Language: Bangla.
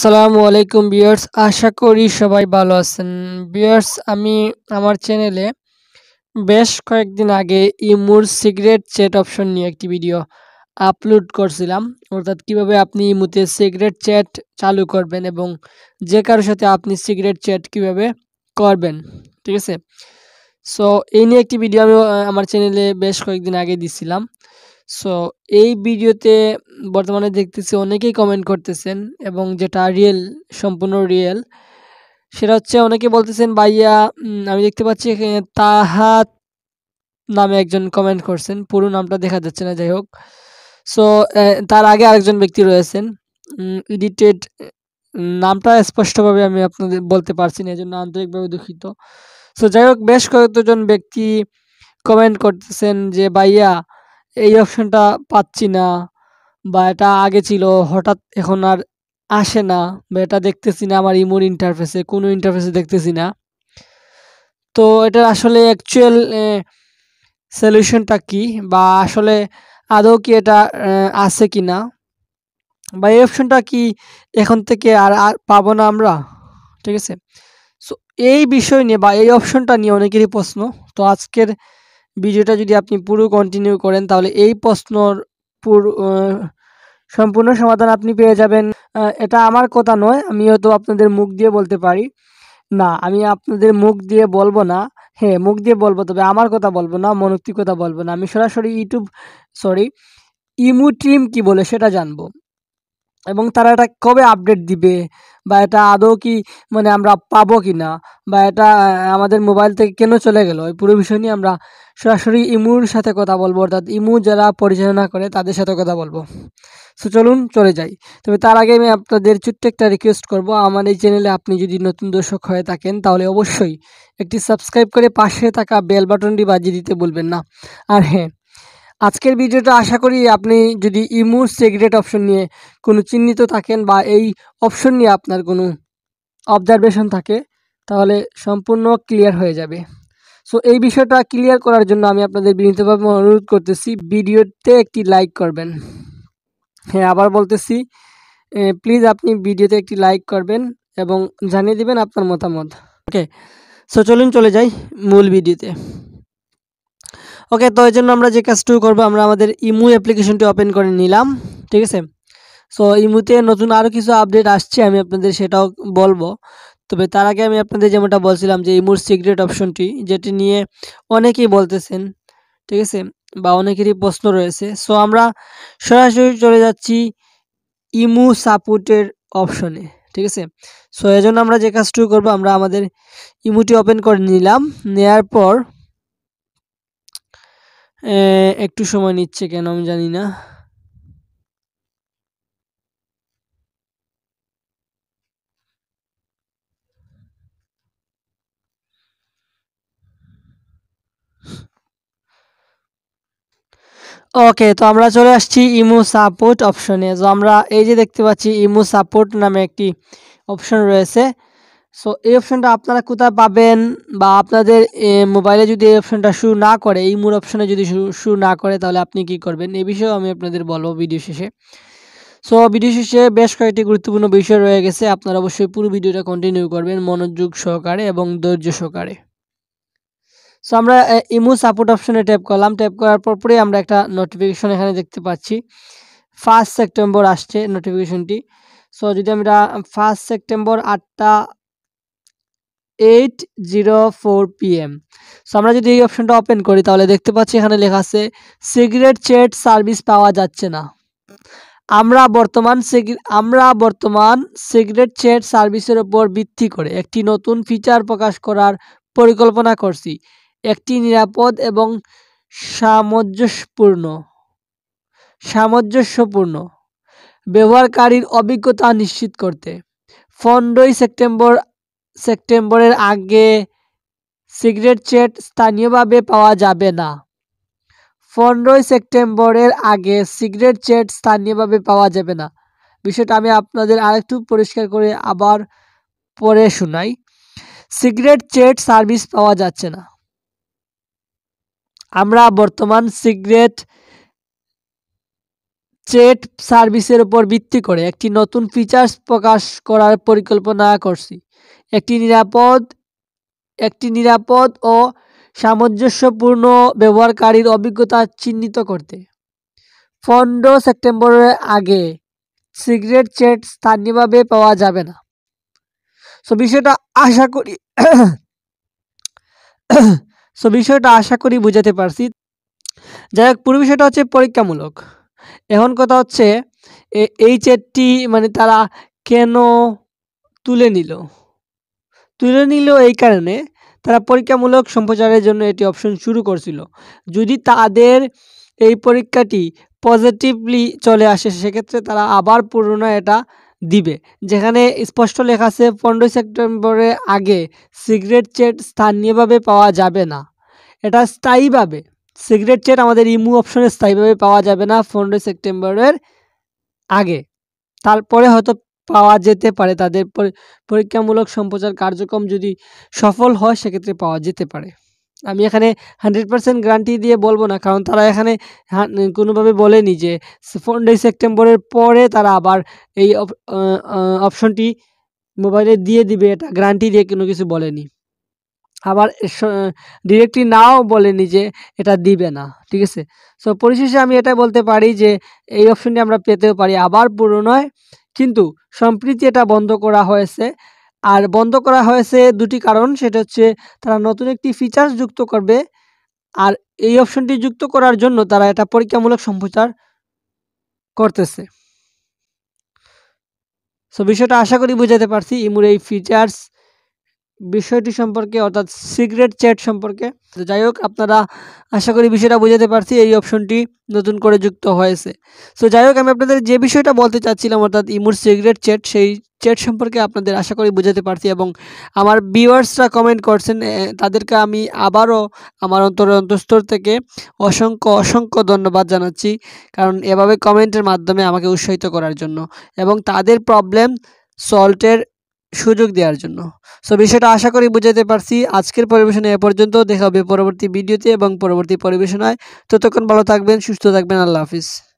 আসসালামু আলাইকুম বিয়ার্স আশা করি সবাই ভালো আছেন বিয়ার্স আমি আমার চ্যানেলে বেশ কয়েকদিন আগে ইমুর সিগারেট চ্যাট অপশন নিয়ে একটি ভিডিও আপলোড করছিলাম অর্থাৎ কিভাবে আপনি ইমুতে সিগারেট চ্যাট চালু করবেন এবং যে কারোর সাথে আপনি সিগারেট চ্যাট কিভাবে করবেন ঠিক আছে সো এই নিয়ে একটি ভিডিও আমি আমার চ্যানেলে বেশ কয়েকদিন আগে দিছিলাম সো এই ভিডিওতে বর্তমানে দেখতেছি অনেকেই কমেন্ট করতেছেন এবং যেটা রিয়েল সম্পূর্ণ রিয়েল সেটা হচ্ছে অনেকে বলতেছেন ভাইয়া আমি দেখতে পাচ্ছি তাহাত নামে একজন কমেন্ট করছেন পুরো নামটা দেখা যাচ্ছে না যাই হোক সো তার আগে আরেকজন ব্যক্তি রয়েছেন এডিটেড নামটা স্পষ্টভাবে আমি আপনাদের বলতে পারছি না এই জন্য আন্তরিকভাবে দুঃখিত সো যাই হোক বেশ কয়েকজন ব্যক্তি কমেন্ট করতেছেন যে ভাইয়া এই অপশানটা পাচ্ছি না বা এটা আগে ছিল হঠাৎ এখন আর আসে না বা এটা দেখতেছি না আমার ইমোর ইন্টারফেসে কোনো ইন্টারফেসে দেখতেছি না তো এটার আসলে অ্যাকচুয়াল সলিউশনটা কি বা আসলে আদৌ কি এটা আছে কি না বা এই অপশনটা কি এখন থেকে আর আর পাবো না আমরা ঠিক আছে সো এই বিষয় নিয়ে বা এই অপশনটা নিয়ে অনেকেরই প্রশ্ন তো আজকের ভিডিওটা যদি আপনি পুরো কন্টিনিউ করেন তাহলে এই প্রশ্নর পুরো সম্পূর্ণ সমাধান আপনি পেয়ে যাবেন এটা আমার কথা নয় আমি হয়তো আপনাদের মুখ দিয়ে বলতে পারি না আমি আপনাদের মুখ দিয়ে বলবো না হ্যাঁ মুখ দিয়ে বলবো তবে আমার কথা বলবো না মনোক্তির কথা বলবো না আমি সরাসরি ইউটিউব সরি ইমু টিম কি বলে সেটা জানবো এবং তারা এটা কবে আপডেট দিবে বা এটা আদৌ কি মানে আমরা পাবো কি না বা এটা আমাদের মোবাইল থেকে কেন চলে গেল এই পুরো বিষয় নিয়ে আমরা সরাসরি ইমুর সাথে কথা বলবো অর্থাৎ ইমু যারা পরিচালনা করে তাদের সাথে কথা বলবো সো চলুন চলে যাই তবে তার আগে আমি আপনাদের ছোট্ট একটা রিকোয়েস্ট করব আমার এই চ্যানেলে আপনি যদি নতুন দর্শক হয়ে থাকেন তাহলে অবশ্যই একটি সাবস্ক্রাইব করে পাশে থাকা বেল বাটনটি বাজিয়ে দিতে বলবেন না আর হ্যাঁ আজকের ভিডিওটা আশা করি আপনি যদি ইমোর সেগ্রেট অপশন নিয়ে কোনো চিহ্নিত থাকেন বা এই অপশন নিয়ে আপনার কোনো অবজারভেশন থাকে তাহলে সম্পূর্ণ ক্লিয়ার হয়ে যাবে সো এই বিষয়টা ক্লিয়ার করার জন্য আমি আপনাদের বিনীতভাবে অনুরোধ করতেছি ভিডিওতে একটি লাইক করবেন হ্যাঁ আবার বলতেছি প্লিজ আপনি ভিডিওতে একটি লাইক করবেন এবং জানিয়ে দেবেন আপনার মতামত ওকে সো চলুন চলে যাই মূল ভিডিওতে ওকে তো এই জন্য আমরা যে কাজটুকু করবো আমরা আমাদের ইমু অ্যাপ্লিকেশনটি ওপেন করে নিলাম ঠিক আছে সো ইমুতে নতুন আরও কিছু আপডেট আসছে আমি আপনাদের সেটাও বলবো তবে তার আগে আমি আপনাদের যেমনটা বলছিলাম যে ইমুর সিক্রেট অপশনটি যেটি নিয়ে অনেকেই বলতেছেন ঠিক আছে বা অনেকেরই প্রশ্ন রয়েছে সো আমরা সরাসরি চলে যাচ্ছি ইমু সাপোর্টের অপশনে ঠিক আছে সো এজন্য আমরা যে কাজটুকু করবো আমরা আমাদের ইমুটি ওপেন করে নিলাম নেয়ার পর একটু সময় নিচ্ছে কেন আমি জানি না ওকে তো আমরা চলে আসছি ইমো সাপোর্ট অপশনে তো আমরা এই যে দেখতে পাচ্ছি ইমো সাপোর্ট নামে একটি অপশন রয়েছে সো এই অপশনটা আপনারা কোথায় পাবেন বা আপনাদের মোবাইলে যদি এই অপশানটা শুরু না করে এই মূল অপশানে যদি শুরু না করে তাহলে আপনি কি করবেন এই বিষয়েও আমি আপনাদের বলবো ভিডিও শেষে সো ভিডিও শেষে বেশ কয়েকটি গুরুত্বপূর্ণ বিষয় রয়ে গেছে আপনারা অবশ্যই পুরো ভিডিওটা কন্টিনিউ করবেন মনোযোগ সহকারে এবং ধৈর্য সহকারে সো আমরা ইমো সাপোর্ট অপশানে ট্যাপ করলাম ট্যাপ করার পর পরে আমরা একটা নোটিফিকেশন এখানে দেখতে পাচ্ছি ফার্স্ট সেপ্টেম্বর আসছে নোটিফিকেশনটি সো যদি আমরা ফার্স্ট সেপ্টেম্বর আটটা eight zero four PM so আমরা যদি এই অপশনটা ওপেন করি তাহলে দেখতে পাচ্ছি এখানে লেখা আছে সিগারেট চেট সার্ভিস পাওয়া যাচ্ছে না আমরা বর্তমান আমরা বর্তমান সিগারেট চেট সার্ভিসের উপর ভিত্তি করে একটি নতুন ফিচার প্রকাশ করার পরিকল্পনা করছি একটি নিরাপদ এবং সামঞ্জস্যপূর্ণ সামঞ্জস্যপূর্ণ ব্যবহারকারীর অভিজ্ঞতা নিশ্চিত করতে পনেরোই সেপ্টেম্বর সেপ্টেম্বরের আগে সিগারেট চেট স্থানীয়ভাবে পাওয়া যাবে না পনেরোই সেপ্টেম্বরের আগে সিগারেট চেট স্থানীয়ভাবে পাওয়া যাবে না বিষয়টা আমি আপনাদের আরেকটু পরিষ্কার করে আবার পরে শুনাই সিগারেট চেট সার্ভিস পাওয়া যাচ্ছে না আমরা বর্তমান সিগারেট চেট সার্ভিসের উপর ভিত্তি করে একটি নতুন ফিচার্স প্রকাশ করার পরিকল্পনা করছি একটি নিরাপদ একটি নিরাপদ ও সামঞ্জস্যপূর্ণ ব্যবহারকারীর অভিজ্ঞতা চিহ্নিত করতে পনেরো সেপ্টেম্বরের আগে সিগারেট চেট স্থানীয়ভাবে পাওয়া যাবে না সো বিষয়টা আশা করি সো বিষয়টা আশা করি বুঝাতে পারছি যাই হোক পুরো বিষয়টা হচ্ছে পরীক্ষামূলক এখন কথা হচ্ছে এই চেটটি মানে তারা কেন তুলে নিল তুলে নিল এই কারণে তারা পরীক্ষামূলক সম্প্রচারের জন্য এটি অপশন শুরু করছিল যদি তাদের এই পরীক্ষাটি পজিটিভলি চলে আসে সেক্ষেত্রে তারা আবার পুরনো এটা দিবে যেখানে স্পষ্ট লেখা আছে পনেরোই সেপ্টেম্বরের আগে সিগারেট চেট স্থানীয়ভাবে পাওয়া যাবে না এটা স্থায়ীভাবে সিগারেট চেট আমাদের ইমু অপশনে স্থায়ীভাবে পাওয়া যাবে না পনেরোই সেপ্টেম্বরের আগে তারপরে হয়তো পাওয়া যেতে পারে তাদের পরীক্ষামূলক সম্প্রচার কার্যক্রম যদি সফল হয় সেক্ষেত্রে পাওয়া যেতে পারে আমি এখানে হান্ড্রেড পার্সেন্ট গ্যারান্টি দিয়ে বলবো না কারণ তারা এখানে কোনোভাবে বলেনি যে পনেরোই সেপ্টেম্বরের পরে তারা আবার এই অপশনটি মোবাইলে দিয়ে দিবে এটা গ্যারান্টি দিয়ে কোনো কিছু বলেনি আবার ডিরেক্টলি নাও বলেনি যে এটা দিবে না ঠিক আছে সো পরিশেষে আমি এটা বলতে পারি যে এই অপশনটি আমরা পেতেও পারি আবার পুরনোয় কিন্তু সম্প্রতি এটা বন্ধ করা হয়েছে আর বন্ধ করা হয়েছে দুটি কারণ সেটা হচ্ছে তারা নতুন একটি ফিচার্স যুক্ত করবে আর এই অপশনটি যুক্ত করার জন্য তারা এটা পরীক্ষামূলক সম্প্রচার করতেছে সো বিষয়টা আশা করি বুঝাতে পারছি ইমুর এই ফিচার্স বিষয়টি সম্পর্কে অর্থাৎ সিক্রেট চ্যাট সম্পর্কে তো যাই হোক আপনারা আশা করি বিষয়টা বুঝাতে পারছি এই অপশনটি নতুন করে যুক্ত হয়েছে সো যাই হোক আমি আপনাদের যে বিষয়টা বলতে চাচ্ছিলাম অর্থাৎ ইমোর সিক্রেট চ্যাট সেই চ্যাট সম্পর্কে আপনাদের আশা করি বুঝাতে পারছি এবং আমার ভিউয়ার্সরা কমেন্ট করছেন তাদেরকে আমি আবারও আমার অন্তরের অন্তঃস্তর থেকে অসংখ্য অসংখ্য ধন্যবাদ জানাচ্ছি কারণ এভাবে কমেন্টের মাধ্যমে আমাকে উৎসাহিত করার জন্য এবং তাদের প্রবলেম সল্টের সুযোগ দেওয়ার জন্য সো বিষয়টা আশা করি বুঝাতে পারছি আজকের পরিবেশনে এ পর্যন্ত দেখা হবে পরবর্তী ভিডিওতে এবং পরবর্তী পরিবেশনায় ততক্ষণ ভালো থাকবেন সুস্থ থাকবেন আল্লাহ হাফিজ